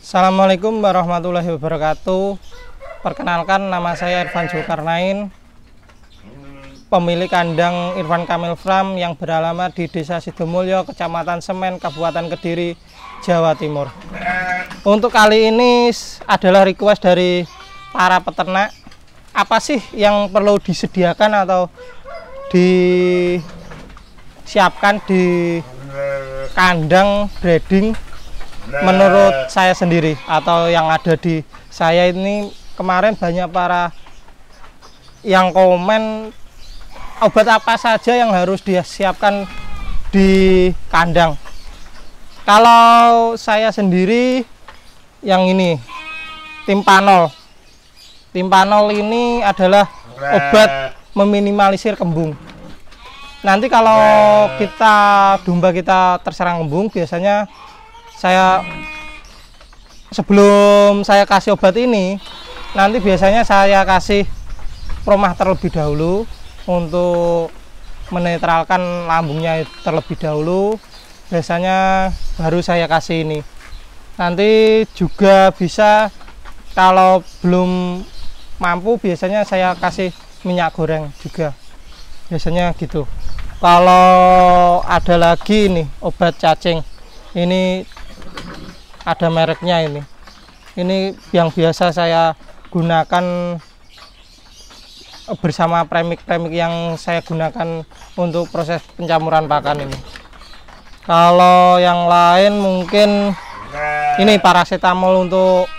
Assalamualaikum warahmatullahi wabarakatuh. Perkenalkan nama saya Irfan Zulkarnain, pemilik kandang Irfan Kamil Fram yang beralamat di Desa Sidomulyo, Kecamatan Semen, Kabupaten Kediri, Jawa Timur. Untuk kali ini adalah request dari para peternak. Apa sih yang perlu disediakan atau disiapkan di kandang breeding Nah. Menurut saya sendiri atau yang ada di saya ini kemarin banyak para yang komen obat apa saja yang harus dia di kandang. Kalau saya sendiri yang ini timpanol. Timpanol ini adalah nah. obat meminimalisir kembung. Nanti kalau nah. kita domba kita terserang kembung biasanya saya sebelum saya kasih obat ini nanti biasanya saya kasih promah terlebih dahulu untuk menetralkan lambungnya terlebih dahulu biasanya baru saya kasih ini nanti juga bisa kalau belum mampu biasanya saya kasih minyak goreng juga biasanya gitu kalau ada lagi nih obat cacing ini ada mereknya ini ini yang biasa saya gunakan eh, bersama premik-premik yang saya gunakan untuk proses pencampuran pakan ini kalau yang lain mungkin ini parasetamol untuk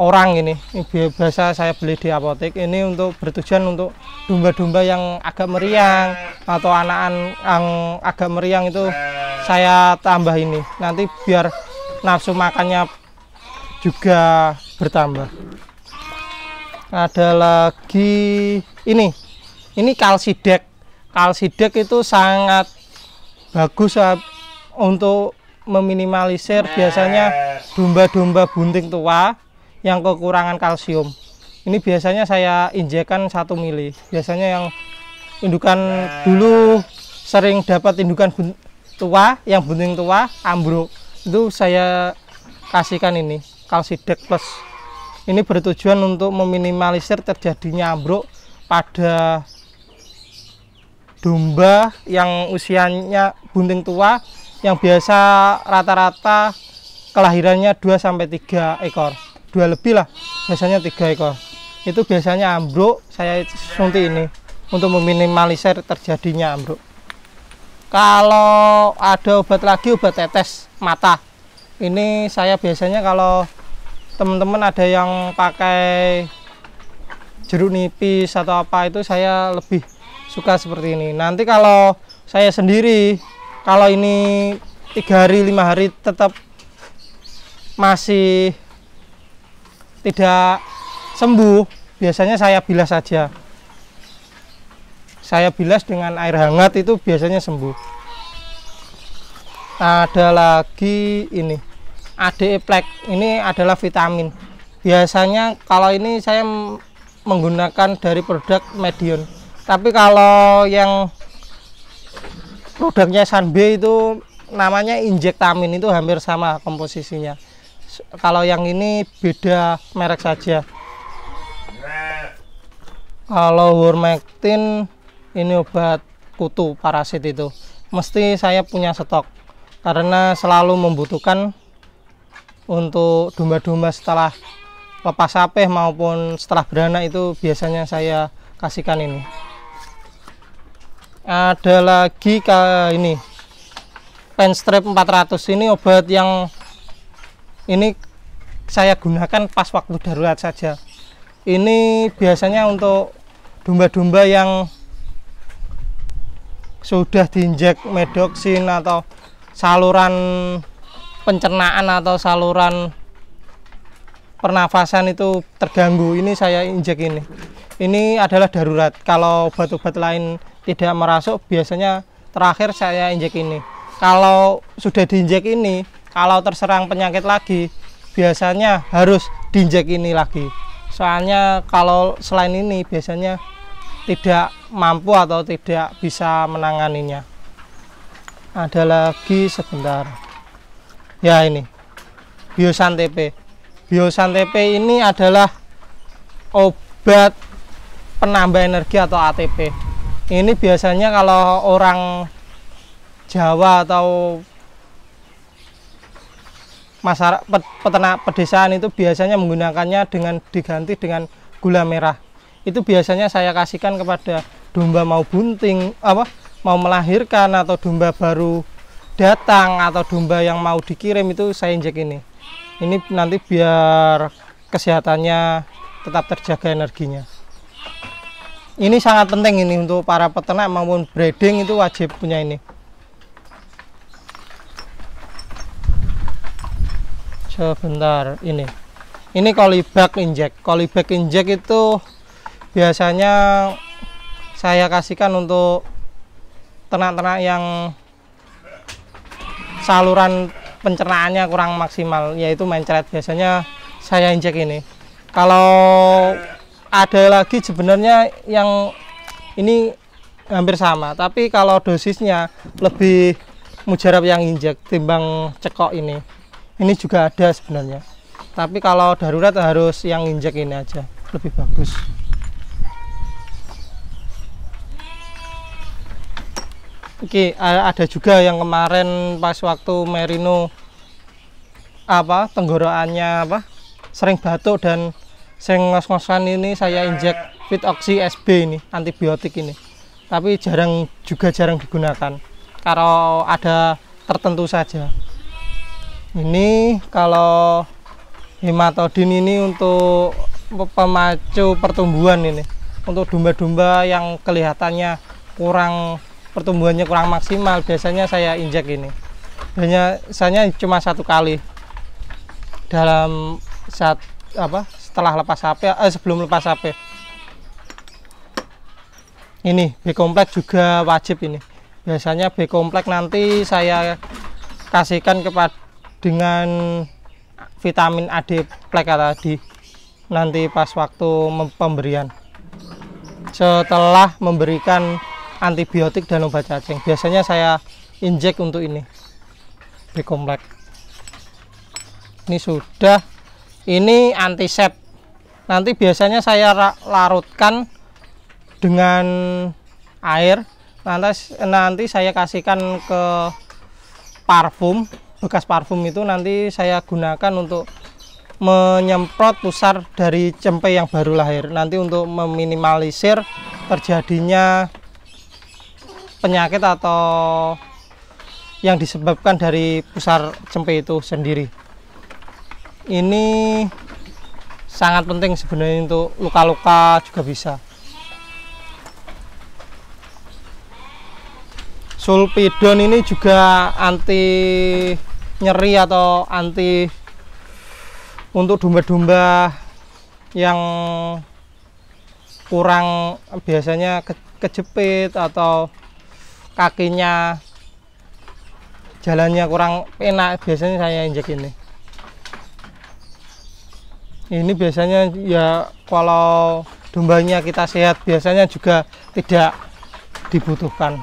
orang ini. Ini biasa saya beli di apotek. Ini untuk bertujuan untuk domba-domba yang agak meriang atau anak-anak yang agak meriang itu saya tambah ini. Nanti biar nafsu makannya juga bertambah. Ada lagi ini. Ini kalsidek. Kalsidek itu sangat bagus eh, untuk meminimalisir biasanya domba-domba bunting tua yang kekurangan kalsium. Ini biasanya saya injekan satu mili. Biasanya yang indukan dulu sering dapat indukan tua, yang bunting tua, ambruk. Itu saya kasihkan ini, kalsidek plus. Ini bertujuan untuk meminimalisir terjadinya ambruk pada domba yang usianya bunting tua yang biasa rata-rata kelahirannya 2 3 ekor dua lebih lah biasanya tiga ekor itu biasanya ambruk saya suntik ini untuk meminimalisir terjadinya ambruk kalau ada obat lagi obat tetes mata ini saya biasanya kalau teman-teman ada yang pakai jeruk nipis atau apa itu saya lebih suka seperti ini nanti kalau saya sendiri kalau ini tiga hari lima hari tetap masih tidak sembuh biasanya saya bilas saja saya bilas dengan air hangat itu biasanya sembuh ada lagi ini ADE Plek ini adalah vitamin biasanya kalau ini saya menggunakan dari produk Medion tapi kalau yang produknya Sanbe itu namanya injektamin itu hampir sama komposisinya kalau yang ini beda merek saja kalau hormectin ini obat kutu parasit itu mesti saya punya stok karena selalu membutuhkan untuk domba-domba setelah lepas sapeh maupun setelah beranak itu biasanya saya kasihkan ini ada lagi ke ini penstrip 400 ini obat yang ini saya gunakan pas waktu darurat saja ini biasanya untuk domba-domba yang sudah diinjek medoksin atau saluran pencernaan atau saluran pernafasan itu terganggu ini saya injek ini ini adalah darurat kalau obat-obat lain tidak merasuk biasanya terakhir saya injek ini kalau sudah diinjek ini kalau terserang penyakit lagi biasanya harus diinjek ini lagi soalnya kalau selain ini biasanya tidak mampu atau tidak bisa menanganinya ada lagi sebentar ya ini biosan TP biosan TP ini adalah obat penambah energi atau ATP ini biasanya kalau orang Jawa atau masyarakat peternak pedesaan itu biasanya menggunakannya dengan diganti dengan gula merah. Itu biasanya saya kasihkan kepada domba mau bunting apa mau melahirkan atau domba baru datang atau domba yang mau dikirim itu saya injek ini. Ini nanti biar kesehatannya tetap terjaga energinya. Ini sangat penting ini untuk para peternak maupun breeding itu wajib punya ini. sebentar ini ini kolibak injek kolibak injek itu biasanya saya kasihkan untuk ternak-ternak yang saluran pencernaannya kurang maksimal yaitu mencret biasanya saya injek ini kalau ada lagi sebenarnya yang ini hampir sama tapi kalau dosisnya lebih mujarab yang injek timbang cekok ini ini juga ada sebenarnya tapi kalau darurat harus yang injek ini aja lebih bagus Oke, ada juga yang kemarin pas waktu Merino apa tenggorokannya apa sering batuk dan sering ngos-ngosan ini saya injek fit oxy SB ini antibiotik ini tapi jarang juga jarang digunakan kalau ada tertentu saja ini kalau hematodin ini untuk pemacu pertumbuhan ini untuk domba-domba yang kelihatannya kurang pertumbuhannya kurang maksimal biasanya saya injek ini hanya saya cuma satu kali dalam saat apa setelah lepas HP eh, sebelum lepas HP ini B komplek juga wajib ini biasanya B komplek nanti saya kasihkan kepada dengan vitamin AD pleka tadi nanti pas waktu pemberian setelah memberikan antibiotik dan obat cacing biasanya saya injek untuk ini B-Komplek ini sudah ini antisep nanti biasanya saya larutkan dengan air nanti nanti saya kasihkan ke parfum bekas parfum itu nanti saya gunakan untuk menyemprot pusar dari cempe yang baru lahir nanti untuk meminimalisir terjadinya penyakit atau yang disebabkan dari pusar cempe itu sendiri ini sangat penting sebenarnya untuk luka-luka juga bisa sulpidon ini juga anti nyeri atau anti untuk domba-domba yang kurang biasanya ke, kejepit atau kakinya jalannya kurang enak biasanya saya injek ini ini biasanya ya kalau dombanya kita sehat biasanya juga tidak dibutuhkan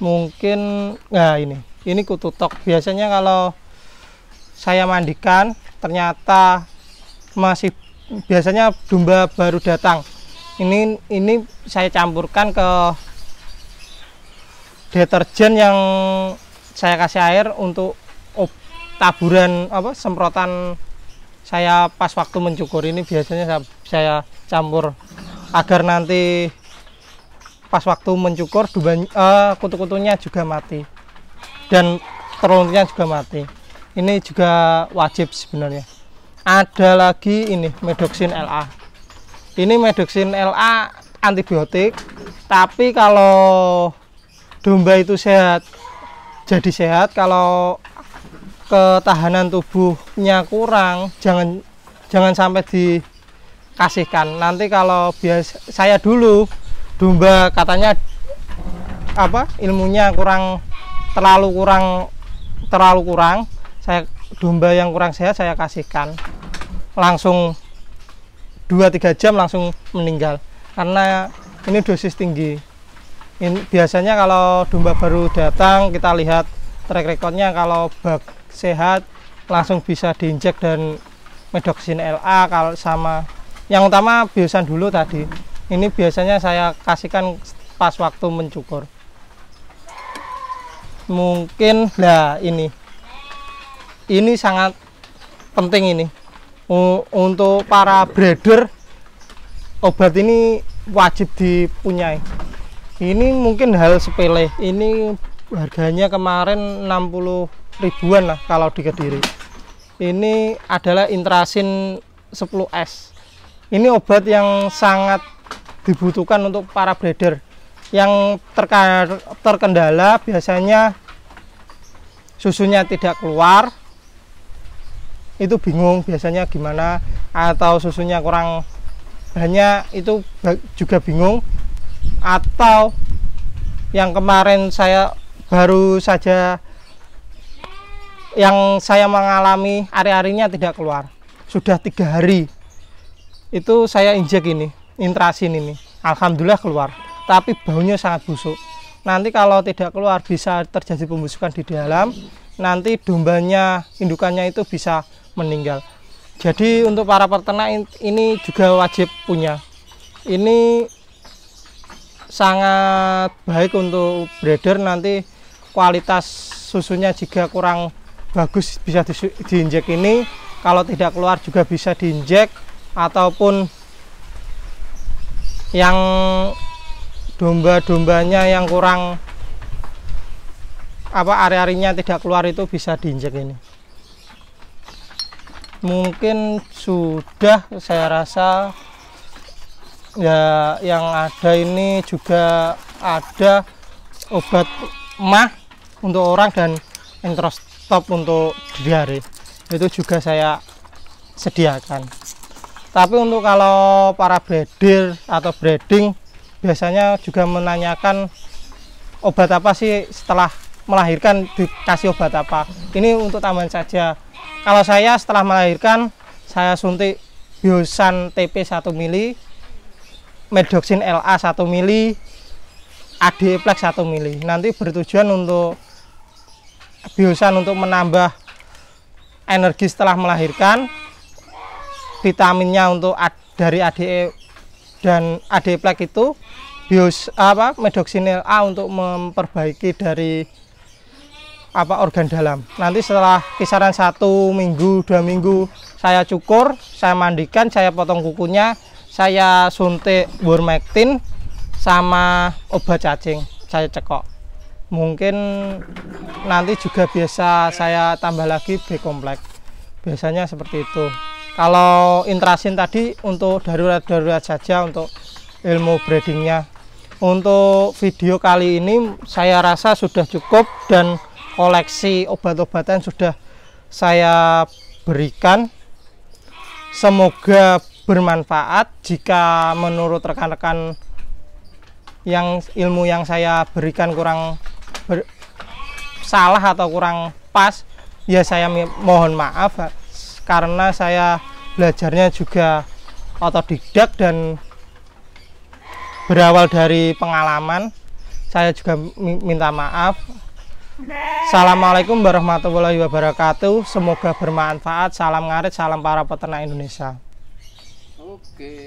mungkin nah ini ini kutu tok biasanya kalau saya mandikan ternyata masih biasanya domba baru datang ini ini saya campurkan ke deterjen yang saya kasih air untuk taburan apa semprotan saya pas waktu mencukur ini biasanya saya, saya campur agar nanti pas waktu mencukur eh, kutu-kutunya juga mati dan teruntuknya juga mati ini juga wajib sebenarnya ada lagi ini medoxin LA ini medoxin LA antibiotik tapi kalau domba itu sehat jadi sehat kalau ketahanan tubuhnya kurang jangan jangan sampai dikasihkan nanti kalau biasa saya dulu domba katanya apa ilmunya kurang terlalu kurang terlalu kurang saya domba yang kurang sehat saya kasihkan langsung 2-3 jam langsung meninggal karena ini dosis tinggi ini, biasanya kalau domba baru datang kita lihat track recordnya kalau bug sehat langsung bisa diinjek dan medoksin LA kalau sama yang utama biosan dulu tadi ini biasanya saya kasihkan pas waktu mencukur mungkin nah ini ini sangat penting ini untuk para breeder obat ini wajib dipunyai ini mungkin hal sepele ini harganya kemarin 60 ribuan lah kalau di Kediri ini adalah intrasin 10S ini obat yang sangat dibutuhkan untuk para breeder yang terkendala biasanya susunya tidak keluar itu bingung biasanya gimana atau susunya kurang banyak itu juga bingung atau yang kemarin saya baru saja yang saya mengalami hari-harinya tidak keluar sudah tiga hari itu saya injek ini intrasin ini alhamdulillah keluar tapi baunya sangat busuk nanti kalau tidak keluar bisa terjadi pembusukan di dalam nanti dombanya indukannya itu bisa meninggal jadi untuk para peternak ini juga wajib punya ini sangat baik untuk breeder nanti kualitas susunya jika kurang bagus bisa di, diinjek ini kalau tidak keluar juga bisa diinjek ataupun yang domba-dombanya yang kurang apa area arinya tidak keluar itu bisa diinjek ini mungkin sudah saya rasa ya yang ada ini juga ada obat mah untuk orang dan entrostop untuk diare itu juga saya sediakan tapi untuk kalau para breeder atau breeding biasanya juga menanyakan obat apa sih setelah melahirkan dikasih obat apa ini untuk tambahan saja kalau saya setelah melahirkan saya suntik biosan TP 1 mili medoxin LA 1 mili adeplex 1 mili nanti bertujuan untuk biosan untuk menambah energi setelah melahirkan vitaminnya untuk dari ADE dan adeplek itu bios apa medoxinil A untuk memperbaiki dari apa organ dalam. Nanti setelah kisaran satu minggu dua minggu saya cukur, saya mandikan, saya potong kukunya, saya suntik Bormectin sama obat cacing, saya cekok. Mungkin nanti juga biasa saya tambah lagi B kompleks. Biasanya seperti itu kalau intrasin tadi untuk darurat-darurat saja untuk ilmu breedingnya untuk video kali ini saya rasa sudah cukup dan koleksi obat-obatan sudah saya berikan semoga bermanfaat jika menurut rekan-rekan yang ilmu yang saya berikan kurang ber, salah atau kurang pas ya saya mohon maaf karena saya belajarnya juga otodidak dan berawal dari pengalaman saya juga minta maaf Assalamualaikum warahmatullahi wabarakatuh semoga bermanfaat salam ngarit salam para peternak Indonesia oke